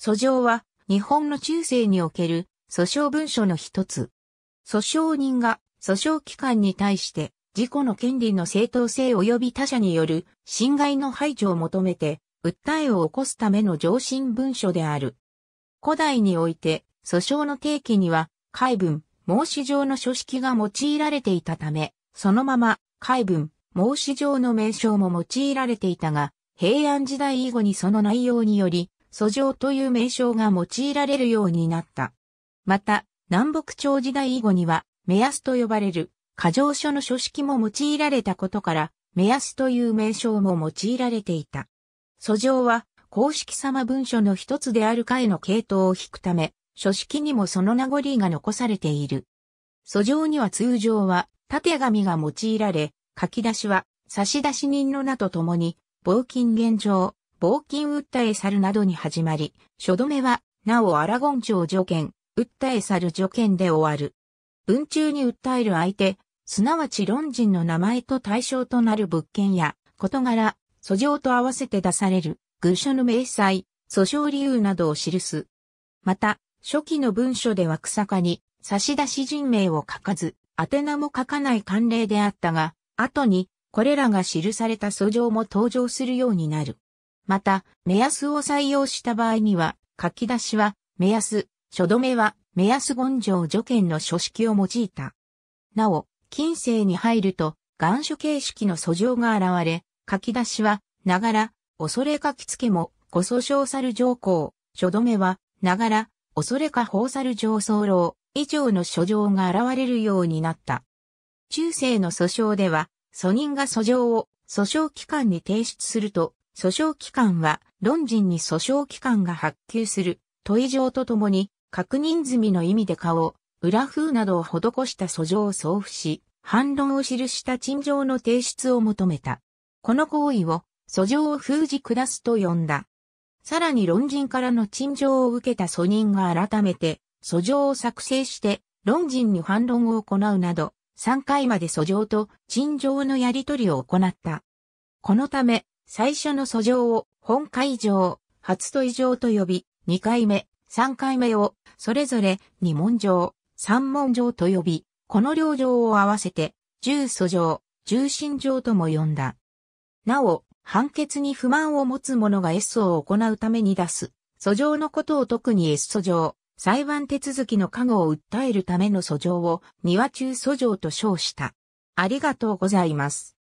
訴状は日本の中世における訴訟文書の一つ。訴訟人が訴訟機関に対して自己の権利の正当性及び他者による侵害の排除を求めて訴えを起こすための上申文書である。古代において訴訟の定期には海文、申し状の書式が用いられていたため、そのまま海文、申し状の名称も用いられていたが、平安時代以後にその内容により、訴状という名称が用いられるようになった。また、南北朝時代以後には、目安と呼ばれる、過剰書の書式も用いられたことから、目安という名称も用いられていた。訴状は、公式様文書の一つであるかへの系統を引くため、書式にもその名残が残されている。訴状には通常は、縦紙が用いられ、書き出しは、差出人の名とともに、冒金現状、冒金訴え去るなどに始まり、初止めは、なおアラゴン朝助権、訴え去る助権で終わる。文中に訴える相手、すなわち論人の名前と対象となる物件や、事柄、訴状と合わせて出される、偶書の明細、訴訟理由などを記す。また、初期の文書では草かに、差出人名を書かず、宛名も書かない慣例であったが、後に、これらが記された訴状も登場するようになる。また、目安を採用した場合には、書き出しは、目安、書止めは、目安根性助見の書式を用いた。なお、近世に入ると、願書形式の訴状が現れ、書き出しは、ながら、恐れ書きつけも、ご訴訟さる条項、書止めは、ながら、恐れか法さる上僧郎、以上の書状が現れるようになった。中世の訴訟では、訴人が訴状を訴訟機関に提出すると、訴訟機関は、論人に訴訟機関が発給する、問い状とともに、確認済みの意味で顔、裏風などを施した訴状を送付し、反論を記した陳情の提出を求めた。この行為を、訴状を封じ下すと呼んだ。さらに論人からの陳情を受けた訴人が改めて、訴状を作成して、論人に反論を行うなど、3回まで訴状と陳情のやり取りを行った。このため、最初の訴状を本会場、初問い常と呼び、2回目、3回目をそれぞれ2問状、3問状と呼び、この両状を合わせて、重訴状、重心状とも呼んだ。なお、判決に不満を持つ者が S を行うために出す、訴状のことを特に S 訴状、裁判手続きの過護を訴えるための訴状を、庭中訴状と称した。ありがとうございます。